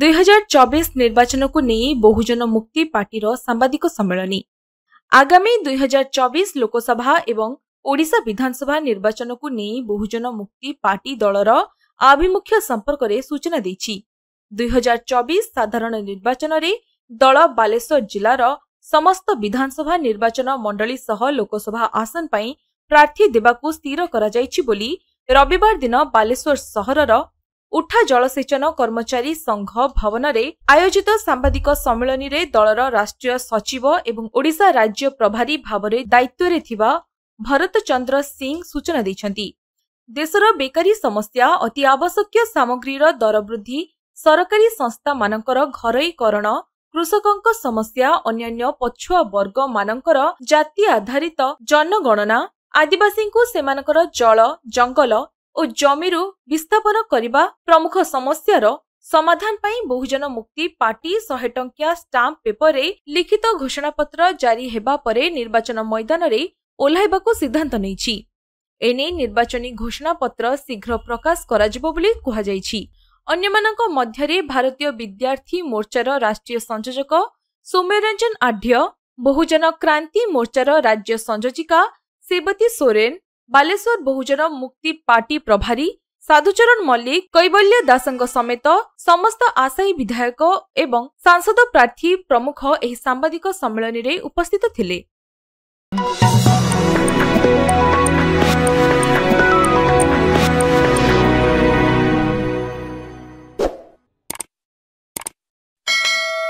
ଦୁଇହଜାର ଚବିଶ ନିର୍ବାଚନକୁ ନେଇ ବହୁଜନ ମୁକ୍ତି ପାର୍ଟିର ସାମ୍ବାଦିକ ସମ୍ମିଳନୀ ଆଗାମୀ ଦୁଇହଜାର ଚବିଶ ଲୋକସଭା ଏବଂ ଓଡ଼ିଶା ବିଧାନସଭା ନିର୍ବାଚନକୁ ନେଇ ବହୁଜନ ମୁକ୍ତି ପାର୍ଟି ଦଳର ଆଭିମୁଖ୍ୟ ସମ୍ପର୍କରେ ସୂଚନା ଦେଇଛି ଦୁଇହଜାର ଚବିଶ ସାଧାରଣ ନିର୍ବାଚନରେ ଦଳ ବାଲେଶ୍ୱର ଜିଲ୍ଲାର ସମସ୍ତ ବିଧାନସଭା ନିର୍ବାଚନ ମଣ୍ଡଳୀ ସହ ଲୋକସଭା ଆସନ ପାଇଁ ପ୍ରାର୍ଥୀ ଦେବାକୁ ସ୍ଥିର କରାଯାଇଛି ବୋଲି ରବିବାର ଦିନ ବାଲେଶ୍ୱର ସହରର ଉଠା ଜଳସେଚନ କର୍ମଚାରୀ ସଂଘ ଭବନରେ ଆୟୋଜିତ ସାମ୍ବାଦିକ ସମ୍ମିଳନୀରେ ଦଳର ରାଷ୍ଟ୍ରୀୟ ସଚିବ ଏବଂ ଓଡ଼ିଶା ରାଜ୍ୟ ପ୍ରଭାରୀ ଭାବରେ ଦାୟିତ୍ୱରେ ଥିବା ଭରତ ଚନ୍ଦ୍ର ସିଂ ସୂଚନା ଦେଇଛନ୍ତି ଦେଶର ବେକାରୀ ସମସ୍ୟା ଅତି ଆବଶ୍ୟକୀୟ ସାମଗ୍ରୀର ଦର ବୃଦ୍ଧି ସରକାରୀ ସଂସ୍ଥାମାନଙ୍କର ଘରୋଇକରଣ କୃଷକଙ୍କ ସମସ୍ୟା ଅନ୍ୟାନ୍ୟ ପଛୁଆ ବର୍ଗମାନଙ୍କର ଜାତି ଆଧାରିତ ଜନଗଣନା ଆଦିବାସୀଙ୍କୁ ସେମାନଙ୍କର ଜଳ ଜଙ୍ଗଲ ଓ ଜମିରୁ ବିସ୍ଥାପନ କରିବା ପ୍ରମୁଖ ସମସ୍ୟାର ସମାଧାନ ପାଇଁ ବହୁଜନ ମୁକ୍ତି ପାର୍ଟି ଶହେ ଟଙ୍କିଆ ଷ୍ଟାମ୍ପ ପେପରରେ ଲିଖିତ ଘୋଷଣାପତ୍ର ଜାରି ହେବା ପରେ ନିର୍ବାଚନ ମୈଦାନରେ ଓହ୍ଲାଇବାକୁ ସିଦ୍ଧାନ୍ତ ନେଇଛି ଏନେଇ ନିର୍ବାଚନୀ ଘୋଷଣାପତ୍ର ଶୀଘ୍ର ପ୍ରକାଶ କରାଯିବ ବୋଲି କୁହାଯାଇଛି ଅନ୍ୟମାନଙ୍କ ମଧ୍ୟରେ ଭାରତୀୟ ବିଦ୍ୟାର୍ଥୀ ମୋର୍ଚ୍ଚାର ରାଷ୍ଟ୍ରୀୟ ସଂଯୋଜକ ସୌମ୍ୟରଞ୍ଜନ ଆଢ୍ୟ ବହୁଜନ କ୍ରାନ୍ତି ମୋର୍ଚ୍ଚାର ରାଜ୍ୟ ସଂଯୋଜିକା ସେବତୀ ସୋରେନ ବାଲେଶ୍ୱର ବହୁଜନ ମୁକ୍ତି ପାର୍ଟି ପ୍ରଭାରୀ ସାଧୁଚରଣ ମଲ୍ଲିକ କୈବଲ୍ୟ ଦାସଙ୍କ ସମେତ ସମସ୍ତ ଆଶାୟୀ ବିଧାୟକ ଏବଂ ସାଂସଦ ପ୍ରାର୍ଥୀ ପ୍ରମୁଖ ଏହି ସାମ୍ବାଦିକ ସମ୍ମିଳନୀରେ ଉପସ୍ଥିତ ଥିଲେ